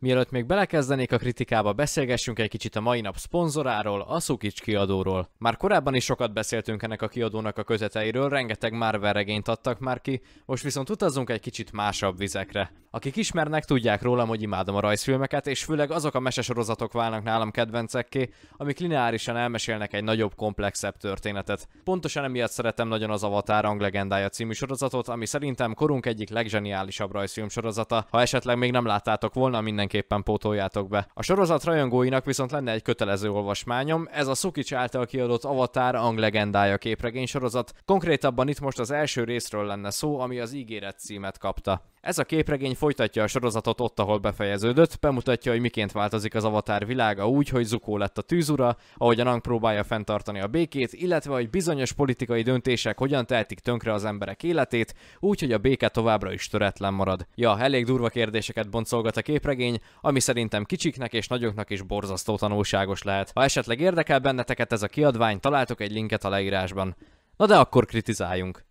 Mielőtt még belekezdenék a kritikába, beszélgessünk egy kicsit a mai nap szponzoráról, a Szukics kiadóról. Már korábban is sokat beszéltünk ennek a kiadónak a közeteiről, rengeteg Marvel regényt adtak már ki, most viszont utazunk egy kicsit másabb vizekre. Akik ismernek, tudják rólam, hogy imádom a rajzfilmeket, és főleg azok a mesesorozatok válnak nálam kedvencekké, amik lineárisan elmesélnek egy nagyobb, komplexebb történetet. Pontosan emiatt szeretem nagyon az Avatar legendája című sorozatot, ami szerintem korunk egyik leggeniálisabb rajzfilm sorozata. Ha esetleg még nem láttátok volna, minden mindenképpen pótoljátok be. A sorozat rajongóinak viszont lenne egy kötelező olvasmányom, ez a Szukics által kiadott Avatar legendája képregény sorozat. Konkrétabban itt most az első részről lenne szó, ami az ígéret címet kapta. Ez a képregény folytatja a sorozatot ott, ahol befejeződött, bemutatja, hogy miként változik az avatár világa úgy, hogy Zuko lett a tűzura, ahogy a Nang próbálja fenntartani a békét, illetve hogy bizonyos politikai döntések hogyan tehetik tönkre az emberek életét, úgy, hogy a béke továbbra is töretlen marad. Ja, elég durva kérdéseket boncolgat a képregény, ami szerintem kicsiknek és nagyoknak is borzasztó tanulságos lehet. Ha esetleg érdekel benneteket ez a kiadvány, találtok egy linket a leírásban. Na de akkor kritizáljunk.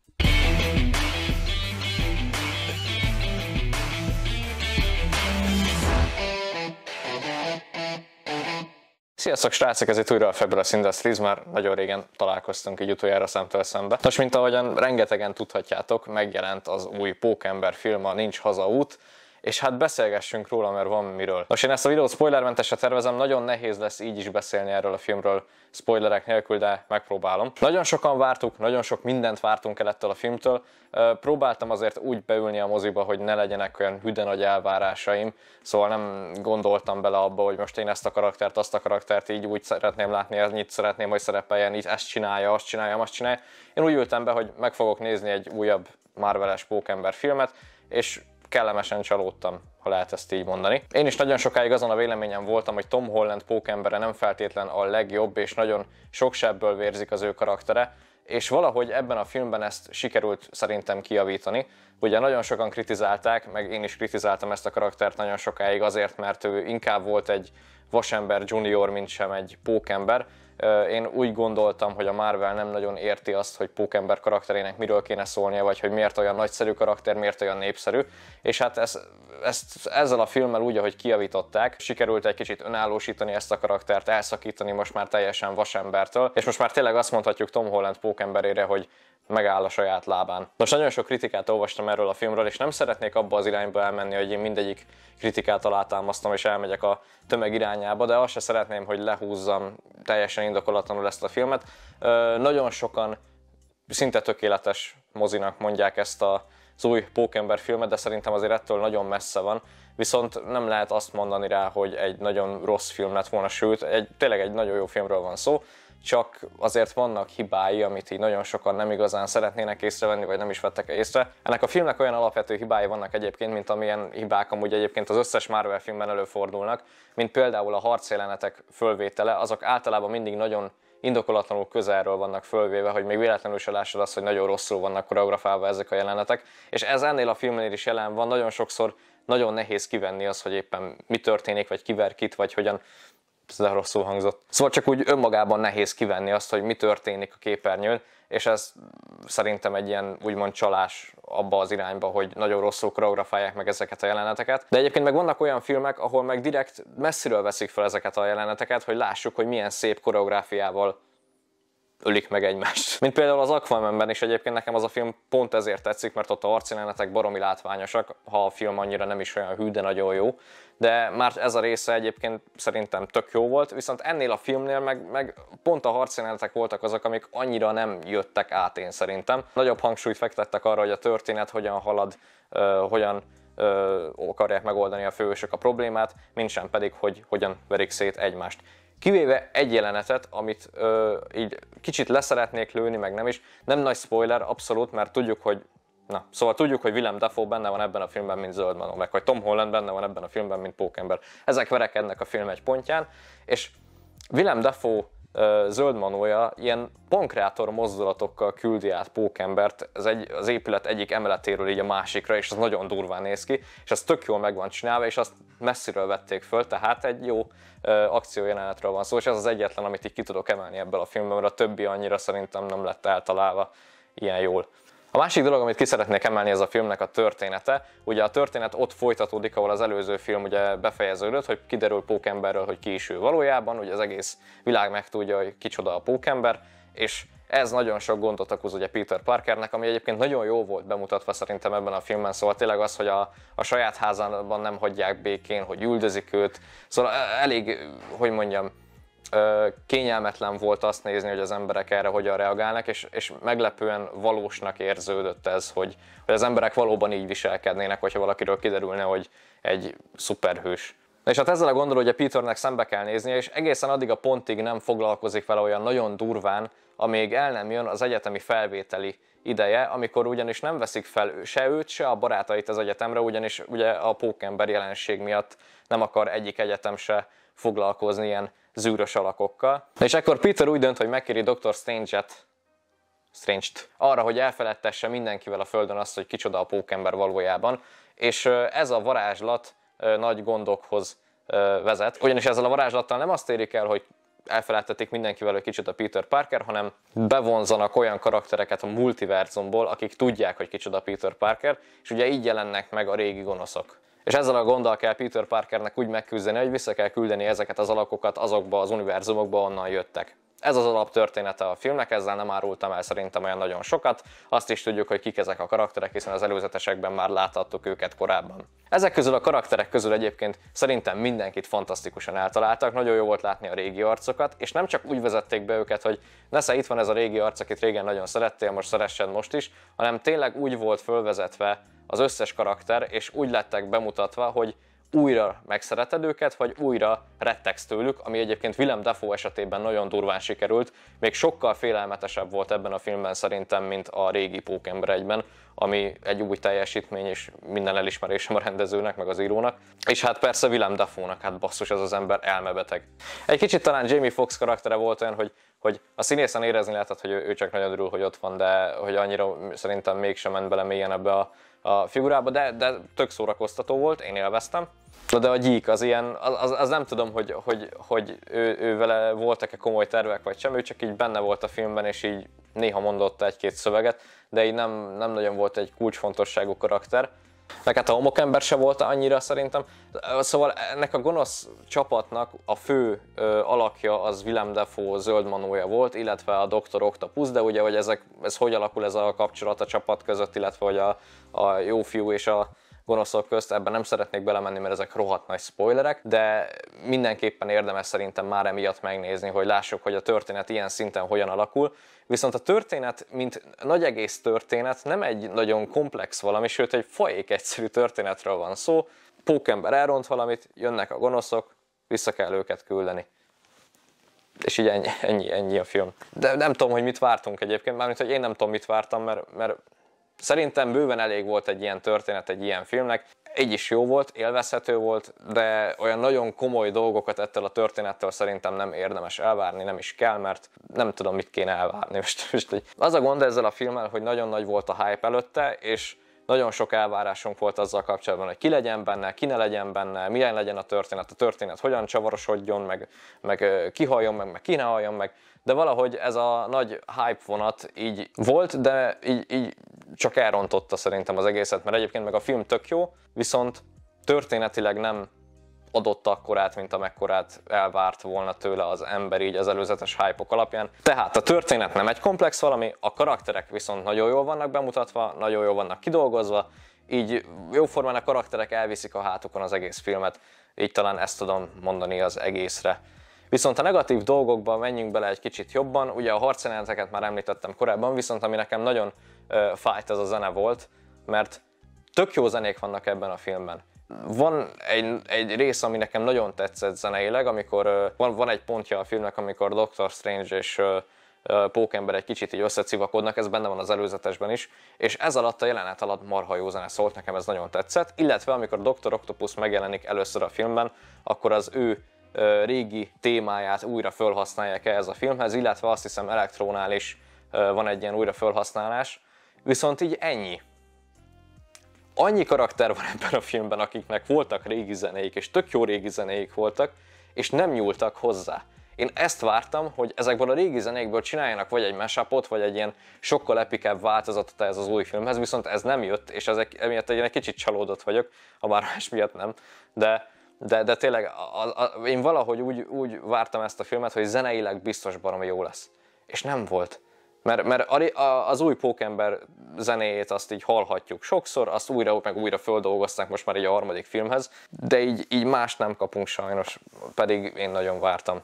Sziasztok srácok, ez itt újra a Febras Industries, már nagyon régen találkoztunk így utoljára szemtől szembe. Nos, mint ahogyan rengetegen tudhatjátok, megjelent az új Pókember film, a Nincs hazaút, és hát beszélgessünk róla, mert van miről. Most én ezt a videót spoilermentesre tervezem, nagyon nehéz lesz így is beszélni erről a filmről spoilerek nélkül, de megpróbálom. Nagyon sokan vártuk, nagyon sok mindent vártunk el ettől a filmtől. Próbáltam azért úgy beülni a moziba, hogy ne legyenek olyan hüde nagy elvárásaim, szóval nem gondoltam bele abba, hogy most én ezt a karaktert, azt a karaktert így úgy szeretném látni, ennyit szeretném, hogy szerepeljen, így ezt csinálja, azt csinálja, azt csinálja. Én úgy ültem be, hogy meg fogok nézni egy újabb Marveles pókember filmet, és kellemesen csalódtam, ha lehet ezt így mondani. Én is nagyon sokáig azon a véleményem voltam, hogy Tom Holland pókembere nem feltétlen a legjobb, és nagyon sok sebből vérzik az ő karaktere, és valahogy ebben a filmben ezt sikerült szerintem kiavítani. Ugye nagyon sokan kritizálták, meg én is kritizáltam ezt a karaktert nagyon sokáig azért, mert ő inkább volt egy vasember junior, mint sem egy pókember, én úgy gondoltam, hogy a Marvel nem nagyon érti azt, hogy Pókember karakterének miről kéne szólnia, vagy hogy miért olyan nagyszerű karakter, miért olyan népszerű, és hát ez, ezt, ezzel a filmmel úgy, ahogy kiavították, sikerült egy kicsit önállósítani ezt a karaktert, elszakítani most már teljesen vasembertől, és most már tényleg azt mondhatjuk Tom Holland pókemberére, hogy megáll a saját lábán. Nos, nagyon sok kritikát olvastam erről a filmről, és nem szeretnék abba az irányba elmenni, hogy én mindegyik kritikát alátámasztom, és elmegyek a tömeg irányába, de azt se szeretném, hogy lehúzzam teljesen indokolatlanul ezt a filmet. Ö, nagyon sokan szinte tökéletes mozinak mondják ezt a az új Pókember filmet, de szerintem azért ettől nagyon messze van. Viszont nem lehet azt mondani rá, hogy egy nagyon rossz film lett volna, sőt, egy, tényleg egy nagyon jó filmről van szó csak azért vannak hibái, amit így nagyon sokan nem igazán szeretnének észrevenni, vagy nem is vettek észre. Ennek a filmnek olyan alapvető hibái vannak egyébként, mint amilyen hibák amúgy egyébként az összes Marvel filmben előfordulnak, mint például a harcjelenetek fölvétele, azok általában mindig nagyon indokolatlanul közelről vannak fölvéve, hogy még véletlenül se lássad azt, hogy nagyon rosszul vannak koreografálva ezek a jelenetek, és ez ennél a filmnél is jelen van, nagyon sokszor nagyon nehéz kivenni az, hogy éppen mi történik, vagy kiver kit, vagy hogyan de rosszul hangzott. Szóval csak úgy önmagában nehéz kivenni azt, hogy mi történik a képernyőn, és ez szerintem egy ilyen úgymond csalás abba az irányba, hogy nagyon rosszul koreografálják meg ezeket a jeleneteket. De egyébként meg vannak olyan filmek, ahol meg direkt messziről veszik fel ezeket a jeleneteket, hogy lássuk, hogy milyen szép koreográfiával ölik meg egymást. Mint például az Aquamanben is egyébként nekem az a film pont ezért tetszik, mert ott a arcjelenetek baromi látványosak, ha a film annyira nem is olyan hű, de nagyon jó. De már ez a része egyébként szerintem tök jó volt, viszont ennél a filmnél meg, meg pont a harcjelenetek voltak azok, amik annyira nem jöttek át én szerintem. Nagyobb hangsúlyt fektettek arra, hogy a történet hogyan halad, uh, hogyan ö, akarják megoldani a fősök a problémát, mint sem pedig, hogy hogyan verik szét egymást. Kivéve egy jelenetet, amit ö, így kicsit leszeretnék lőni, meg nem is. Nem nagy spoiler, abszolút, mert tudjuk, hogy Na, szóval tudjuk, hogy Willem Dafoe benne van ebben a filmben, mint Zöld Manó, meg hogy Tom Holland benne van ebben a filmben, mint Pókember. Ezek verekednek a film egy pontján, és Willem Dafoe zöld manója ilyen pankreátor mozdulatokkal küldi át pókembert az, egy, az épület egyik emeletéről így a másikra, és az nagyon durván néz ki, és az tök jól meg van csinálva, és azt messziről vették föl, tehát egy jó akciójelenetről van szó, és ez az egyetlen, amit így ki tudok emelni ebből a filmből, mert a többi annyira szerintem nem lett eltalálva ilyen jól. A másik dolog, amit ki szeretnék emelni, ez a filmnek a története. Ugye a történet ott folytatódik, ahol az előző film ugye befejeződött, hogy kiderül Pókemberről, hogy ki is ő valójában, ugye az egész világ megtudja, hogy kicsoda a Pókember, és ez nagyon sok gondot okoz ugye Peter Parkernek, ami egyébként nagyon jó volt bemutatva szerintem ebben a filmben, szóval tényleg az, hogy a, a saját házában nem hagyják békén, hogy üldözik őt, szóval e, elég, hogy mondjam, kényelmetlen volt azt nézni, hogy az emberek erre hogyan reagálnak, és, és meglepően valósnak érződött ez, hogy, hogy az emberek valóban így viselkednének, hogyha valakiről kiderülne, hogy egy szuperhős. és hát ezzel a gondolom, hogy a Peternek szembe kell néznie, és egészen addig a pontig nem foglalkozik vele olyan nagyon durván, amíg el nem jön az egyetemi felvételi ideje, amikor ugyanis nem veszik fel se őt, se a barátait az egyetemre, ugyanis ugye a pókember jelenség miatt nem akar egyik egyetem se foglalkozni ilyen zűrös alakokkal. És ekkor Peter úgy dönt, hogy megkéri Dr. Strange-et, Strange-t, arra, hogy elfeledtesse mindenkivel a Földön azt, hogy kicsoda a pókember valójában, és ez a varázslat nagy gondokhoz vezet, ugyanis ezzel a varázslattal nem azt érik el, hogy elfelejtették mindenkivel, hogy kicsit a Peter Parker, hanem bevonzanak olyan karaktereket a multiverzumból, akik tudják, hogy kicsoda Peter Parker, és ugye így jelennek meg a régi gonoszok. És ezzel a gonddal kell Peter Parkernek úgy megküzdeni, hogy vissza kell küldeni ezeket az alakokat azokba az univerzumokba, onnan jöttek. Ez az alaptörténete a filmnek, ezzel nem árultam el szerintem olyan nagyon sokat. Azt is tudjuk, hogy kik ezek a karakterek, hiszen az előzetesekben már láthattuk őket korábban. Ezek közül a karakterek közül egyébként szerintem mindenkit fantasztikusan eltaláltak, nagyon jó volt látni a régi arcokat, és nem csak úgy vezették be őket, hogy nesze itt van ez a régi arc, akit régen nagyon szerettél, most szeressen most is, hanem tényleg úgy volt fölvezetve az összes karakter, és úgy lettek bemutatva, hogy újra megszereted őket, vagy újra rettegsz tőlük, ami egyébként Willem Dafoe esetében nagyon durván sikerült. Még sokkal félelmetesebb volt ebben a filmben szerintem, mint a régi Pókember egyben, ami egy új teljesítmény és minden elismerésem a rendezőnek, meg az írónak. És hát persze Willem Dafoe-nak, hát basszus, ez az ember elmebeteg. Egy kicsit talán Jamie Foxx karaktere volt olyan, hogy hogy a színészen érezni lehetett, hogy ő csak nagyon örül, hogy ott van, de hogy annyira szerintem mégsem ment bele mélyen ebbe a, a figurába, de, de tök szórakoztató volt, én élveztem. Na de a gyík, az ilyen, az, az nem tudom, hogy, hogy, hogy ő, ő vele voltak-e komoly tervek vagy sem, ő csak így benne volt a filmben, és így néha mondott egy-két szöveget, de így nem, nem nagyon volt egy kulcsfontosságú karakter. Meg hát a homokember se volt annyira szerintem. Szóval ennek a gonosz csapatnak a fő ö, alakja az Willem Dafoe zöld manója volt, illetve a Dr. Octopus, de ugye, hogy ezek, ez hogy alakul ez a kapcsolat a csapat között, illetve hogy a, a jó fiú és a, gonoszok közt, ebben nem szeretnék belemenni, mert ezek rohadt nagy spoilerek, de mindenképpen érdemes szerintem már emiatt megnézni, hogy lássuk, hogy a történet ilyen szinten hogyan alakul. Viszont a történet, mint nagy egész történet, nem egy nagyon komplex valami, sőt egy folyék egyszerű történetről van szó. Pókember elront valamit, jönnek a gonoszok, vissza kell őket küldeni és így ennyi, ennyi, ennyi a film. De nem tudom, hogy mit vártunk egyébként, mármint, hogy én nem tudom, mit vártam, mert, mert Szerintem bőven elég volt egy ilyen történet egy ilyen filmnek. Egy is jó volt, élvezhető volt, de olyan nagyon komoly dolgokat ettől a történettől szerintem nem érdemes elvárni, nem is kell, mert nem tudom, mit kéne elvárni. Most, most, az a gond ezzel a filmmel, hogy nagyon nagy volt a hype előtte, és nagyon sok elvárásunk volt azzal kapcsolatban, hogy ki legyen benne, ki ne legyen benne, milyen legyen a történet, a történet hogyan csavarosodjon, meg, meg ki halljon meg, meg ki ne halljon meg, de valahogy ez a nagy hype vonat így volt, de így, így csak elrontotta szerintem az egészet, mert egyébként meg a film tök jó, viszont történetileg nem adott akkorát, mint amekkorát elvárt volna tőle az ember így az előzetes hype ok alapján. Tehát a történet nem egy komplex valami, a karakterek viszont nagyon jól vannak bemutatva, nagyon jól vannak kidolgozva, így jóformán a karakterek elviszik a hátukon az egész filmet, így talán ezt tudom mondani az egészre. Viszont a negatív dolgokba menjünk bele egy kicsit jobban, ugye a harcjeleneteket már említettem korábban, viszont ami nekem nagyon ö, fájt az a zene volt, mert tök jó zenék vannak ebben a filmben. Van egy, egy rész, ami nekem nagyon tetszett zeneileg, amikor van, van egy pontja a filmnek, amikor Doctor Strange és pókember egy kicsit így összecivakodnak, ez benne van az előzetesben is, és ez alatt a jelenet alatt marha jó zene szólt, nekem ez nagyon tetszett, illetve amikor Dr. Octopus megjelenik először a filmben, akkor az ő régi témáját újra felhasználják ehhez a filmhez, illetve azt hiszem Elektrónál is van egy ilyen újra felhasználás. Viszont így ennyi. Annyi karakter van ebben a filmben, akiknek voltak régi zenéik, és tök jó régi zenéik voltak, és nem nyúltak hozzá. Én ezt vártam, hogy ezekből a régi zenékből csináljanak vagy egy mashupot, vagy egy ilyen sokkal epikebb változatot ez az új filmhez, viszont ez nem jött, és ezek, emiatt egy, egy kicsit csalódott vagyok, ha már más miatt nem, de de, de tényleg a, a, én valahogy úgy, úgy vártam ezt a filmet, hogy zeneileg biztos baromi jó lesz. És nem volt. Mert, mert a az új pókember zenéjét azt így hallhatjuk sokszor, azt újra meg újra földolgozták most már egy a harmadik filmhez, de így, így más nem kapunk sajnos, pedig én nagyon vártam.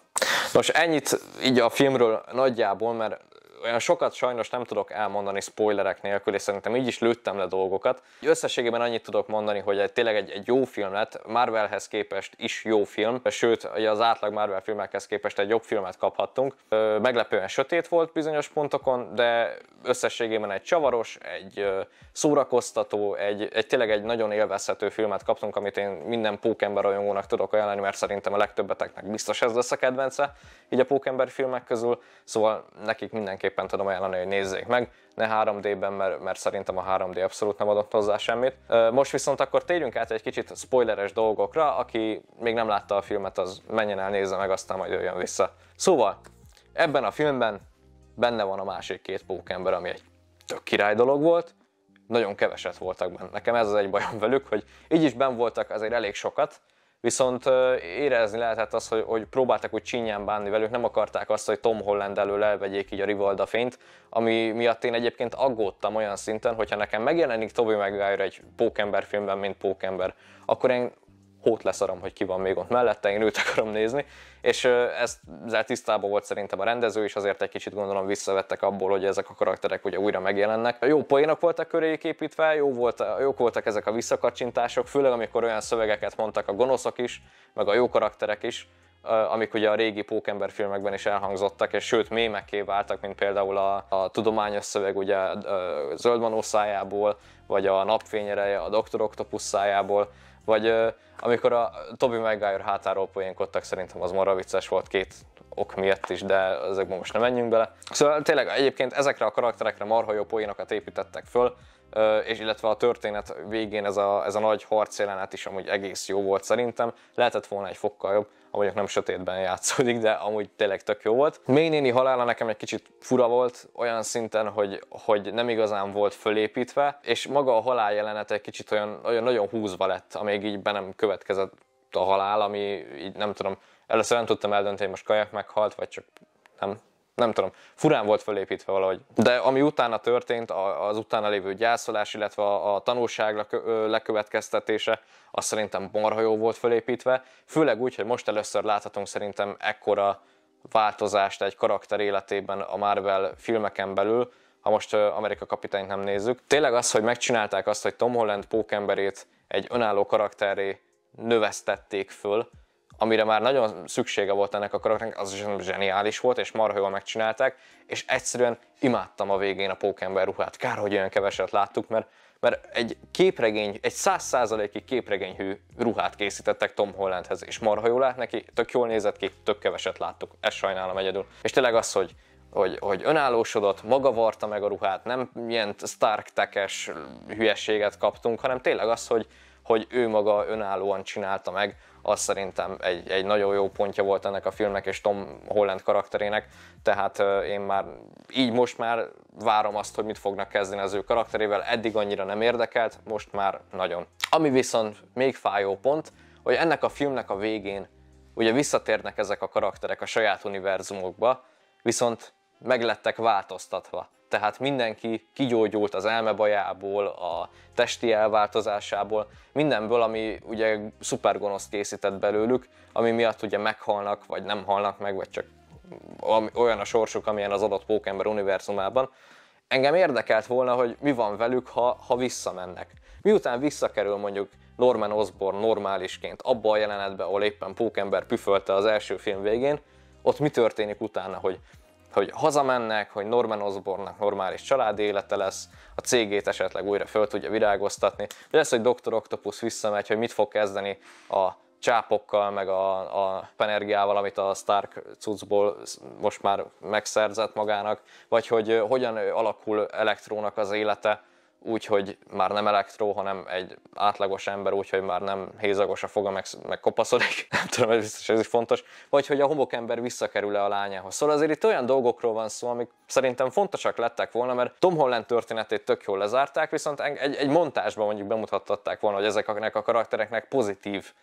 Nos, ennyit így a filmről nagyjából, mert olyan sokat sajnos nem tudok elmondani spoilerek nélkül, és szerintem így is lőttem le dolgokat. Összességében annyit tudok mondani, hogy egy, tényleg egy, egy jó film lett, Marvelhez képest is jó film, sőt az átlag Marvel filmekhez képest egy jobb filmet kaphattunk. Meglepően sötét volt bizonyos pontokon, de összességében egy csavaros, egy szórakoztató, egy, egy tényleg egy nagyon élvezhető filmet kaptunk, amit én minden pókember rajongónak tudok ajánlani, mert szerintem a legtöbbeteknek biztos ez lesz a kedvence, így a pókember filmek közül, szóval nekik mindenképp mindenképpen tudom ajánlani, hogy nézzék meg, ne 3D-ben, mert, mert szerintem a 3D abszolút nem adott hozzá semmit. Most viszont akkor térjünk át egy kicsit spoileres dolgokra, aki még nem látta a filmet, az menjen el, nézze meg, aztán majd jöjjön vissza. Szóval, ebben a filmben benne van a másik két pókember, ami egy tök király dolog volt, nagyon keveset voltak benne. Nekem ez az egy bajom velük, hogy így is ben voltak azért elég sokat, Viszont érezni lehetett azt, hogy, hogy próbáltak úgy csinyán bánni velük, nem akarták azt, hogy Tom Holland elől elvegyék így a Rivalda fényt, ami miatt én egyébként aggódtam olyan szinten, hogyha nekem megjelenik Tobey Maguire egy pókember filmben, mint pókember, akkor én hót leszarom, hogy ki van még ott mellette, én őt akarom nézni, és ezt ezzel tisztában volt szerintem a rendező, és azért egy kicsit gondolom visszavettek abból, hogy ezek a karakterek ugye újra megjelennek. Jó poénok voltak köréjük építve, jó volt, jók voltak ezek a visszakacsintások, főleg amikor olyan szövegeket mondtak a gonoszok is, meg a jó karakterek is, amik ugye a régi pókember filmekben is elhangzottak, és sőt mémekké váltak, mint például a, a tudományos szöveg ugye Zöldmanó szájából, vagy a napfényereje a Dr. Octopus szájából, vagy amikor a Toby Maguire hátáról poénkodtak, szerintem az marra vicces volt két ok miatt is, de ezekben most nem menjünk bele. Szóval tényleg egyébként ezekre a karakterekre marha jó poénokat építettek föl, és illetve a történet végén ez a, ez a nagy harc jelenet is amúgy egész jó volt szerintem. Lehetett volna egy fokkal jobb, amúgy nem sötétben játszódik, de amúgy tényleg tök jó volt. May néni halála nekem egy kicsit fura volt, olyan szinten, hogy, hogy nem igazán volt fölépítve, és maga a halál jelenet egy kicsit olyan, olyan nagyon húzva lett, amíg így be nem következett a halál, ami így nem tudom, Először nem tudtam eldönteni, hogy most kajak meghalt, vagy csak nem, nem tudom, furán volt fölépítve valahogy. De ami utána történt, az utána lévő gyászolás, illetve a, a tanulság lekövetkeztetése, az szerintem marha jó volt fölépítve, főleg úgy, hogy most először láthatunk szerintem ekkora változást egy karakter életében a Marvel filmeken belül, ha most Amerika kapitányt nem nézzük. Tényleg az, hogy megcsinálták azt, hogy Tom Holland pókemberét egy önálló karakteré növesztették föl, amire már nagyon szüksége volt ennek a karakternek, az is zseniális volt, és marha jól megcsinálták, és egyszerűen imádtam a végén a pókember ruhát. Kár, hogy olyan keveset láttuk, mert, mert egy képregény, egy száz százalékig képregényhű ruhát készítettek Tom Hollandhez, és marha jól lát neki, tök jól nézett ki, tök keveset láttuk, ezt sajnálom egyedül. És tényleg az, hogy hogy, hogy önállósodott, maga varta meg a ruhát, nem ilyen Stark tekes hülyeséget kaptunk, hanem tényleg az, hogy, hogy ő maga önállóan csinálta meg, az szerintem egy, egy nagyon jó pontja volt ennek a filmnek és Tom Holland karakterének, tehát én már így most már várom azt, hogy mit fognak kezdeni az ő karakterével, eddig annyira nem érdekelt, most már nagyon. Ami viszont még fájó pont, hogy ennek a filmnek a végén ugye visszatérnek ezek a karakterek a saját univerzumokba, viszont meglettek változtatva. Tehát mindenki kigyógyult az elmebajából, a testi elváltozásából, mindenből, ami ugye szupergonoszt készített belőlük, ami miatt ugye meghalnak, vagy nem halnak meg, vagy csak olyan a sorsuk, amilyen az adott pókember univerzumában. Engem érdekelt volna, hogy mi van velük, ha, ha visszamennek. Miután visszakerül mondjuk Norman Osborn normálisként abba a jelenetbe, ahol éppen pókember püfölte az első film végén, ott mi történik utána, hogy hogy hazamennek, hogy Norman Osbornnak normális családi élete lesz, a cégét esetleg újra föl tudja virágoztatni, de lesz, hogy Dr. Octopus visszamegy, hogy mit fog kezdeni a csápokkal, meg a, a penergiával, amit a Stark cuccból most már megszerzett magának, vagy hogy hogyan alakul elektrónak az élete, úgy, hogy már nem elektró, hanem egy átlagos ember, úgyhogy már nem hézagos a foga, meg, meg kopaszodik, nem tudom, ez biztos ez is fontos, vagy hogy a homokember visszakerül-e a lányához. Szóval azért itt olyan dolgokról van szó, amik szerintem fontosak lettek volna, mert Tom Holland történetét tök jól lezárták, viszont egy, egy montásban mondjuk bemutattatták volna, hogy ezeknek a karaktereknek pozitív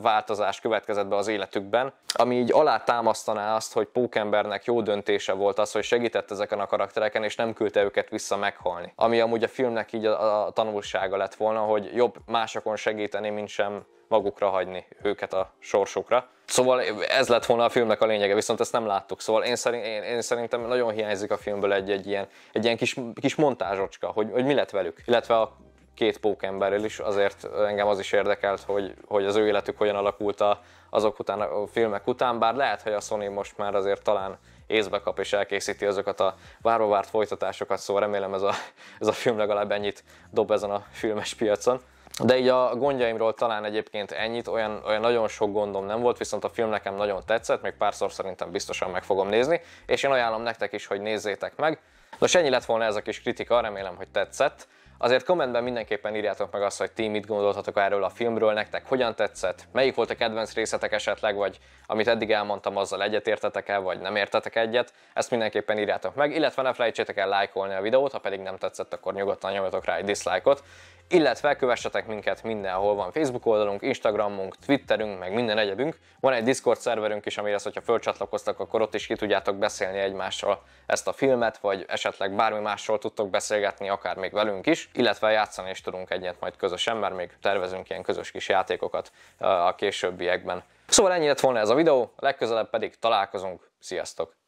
változás következett be az életükben, ami így alátámasztaná azt, hogy Pókembernek jó döntése volt az, hogy segített ezeken a karaktereken, és nem küldte őket vissza meghalni. Ami amúgy a filmnek így a, a tanulsága lett volna, hogy jobb másokon segíteni, mint sem magukra hagyni őket a sorsukra. Szóval ez lett volna a filmnek a lényege, viszont ezt nem láttuk. Szóval én, szerint, én, én szerintem nagyon hiányzik a filmből egy, egy, ilyen, egy ilyen kis, kis montázsocska, hogy, hogy mi lett velük. Illetve a két pókemberrel is, azért engem az is érdekelt, hogy, hogy az ő életük hogyan alakult a, azok után, a filmek után, bár lehet, hogy a Sony most már azért talán észbe kap és elkészíti azokat a várva várt folytatásokat, szóval remélem ez a, ez a film legalább ennyit dob ezen a filmes piacon. De így a gondjaimról talán egyébként ennyit, olyan, olyan nagyon sok gondom nem volt, viszont a film nekem nagyon tetszett, még párszor szerintem biztosan meg fogom nézni, és én ajánlom nektek is, hogy nézzétek meg. Nos, ennyi lett volna ez a kis kritika, remélem, hogy tetszett. Azért kommentben mindenképpen írjátok meg azt, hogy ti mit gondoltatok erről a filmről, nektek hogyan tetszett, melyik volt a kedvenc részetek esetleg, vagy amit eddig elmondtam, azzal egyetértetek el, vagy nem értetek egyet. Ezt mindenképpen írjátok meg, illetve ne felejtsétek el lájkolni a videót, ha pedig nem tetszett, akkor nyugodtan nyomjatok rá egy dislike-ot, illetve kövessetek minket mindenhol van Facebook oldalunk, Instagramunk, Twitterünk, meg minden egyebünk. Van egy Discord szerverünk is, amire hogyha fölcsatlakoztak, akkor ott is ki tudjátok beszélni egymással ezt a filmet, vagy esetleg bármi másról tudtok beszélgetni, akár még velünk is, illetve játszani is tudunk egyet majd közösen, mert még tervezünk ilyen közös kis játékokat eh, a későbbiekben. Szóval ennyi lett volna ez a videó, legközelebb pedig találkozunk. Sziasztok!